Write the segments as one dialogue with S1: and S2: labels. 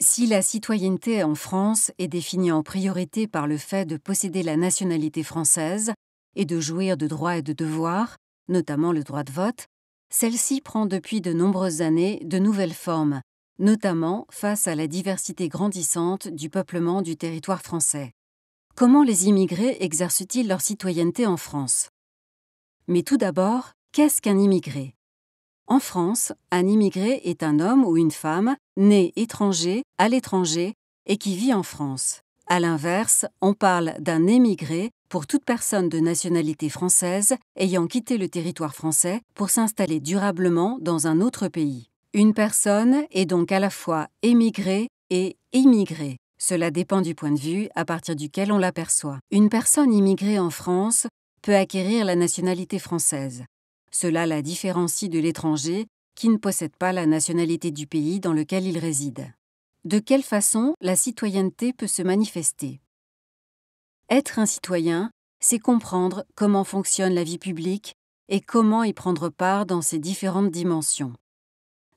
S1: Si la citoyenneté en France est définie en priorité par le fait de posséder la nationalité française et de jouir de droits et de devoirs, notamment le droit de vote, celle-ci prend depuis de nombreuses années de nouvelles formes, notamment face à la diversité grandissante du peuplement du territoire français. Comment les immigrés exercent-ils leur citoyenneté en France Mais tout d'abord, qu'est-ce qu'un immigré en France, un immigré est un homme ou une femme né étranger, à l'étranger, et qui vit en France. À l'inverse, on parle d'un émigré pour toute personne de nationalité française ayant quitté le territoire français pour s'installer durablement dans un autre pays. Une personne est donc à la fois émigrée et immigrée. Cela dépend du point de vue à partir duquel on l'aperçoit. Une personne immigrée en France peut acquérir la nationalité française. Cela la différencie de l'étranger qui ne possède pas la nationalité du pays dans lequel il réside. De quelle façon la citoyenneté peut se manifester Être un citoyen, c'est comprendre comment fonctionne la vie publique et comment y prendre part dans ses différentes dimensions.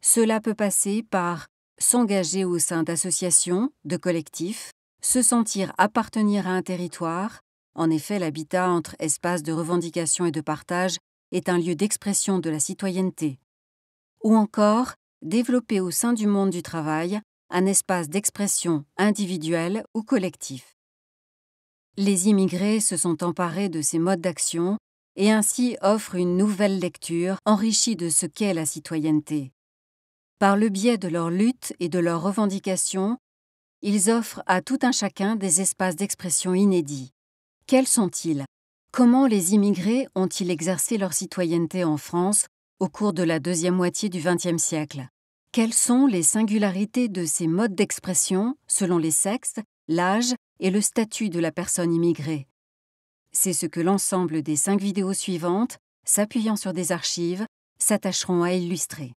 S1: Cela peut passer par s'engager au sein d'associations, de collectifs, se sentir appartenir à un territoire, en effet l'habitat entre espaces de revendication et de partage est un lieu d'expression de la citoyenneté. Ou encore, développer au sein du monde du travail un espace d'expression individuel ou collectif. Les immigrés se sont emparés de ces modes d'action et ainsi offrent une nouvelle lecture enrichie de ce qu'est la citoyenneté. Par le biais de leur lutte et de leurs revendications, ils offrent à tout un chacun des espaces d'expression inédits. Quels sont-ils Comment les immigrés ont-ils exercé leur citoyenneté en France au cours de la deuxième moitié du XXe siècle Quelles sont les singularités de ces modes d'expression selon les sexes, l'âge et le statut de la personne immigrée C'est ce que l'ensemble des cinq vidéos suivantes, s'appuyant sur des archives, s'attacheront à illustrer.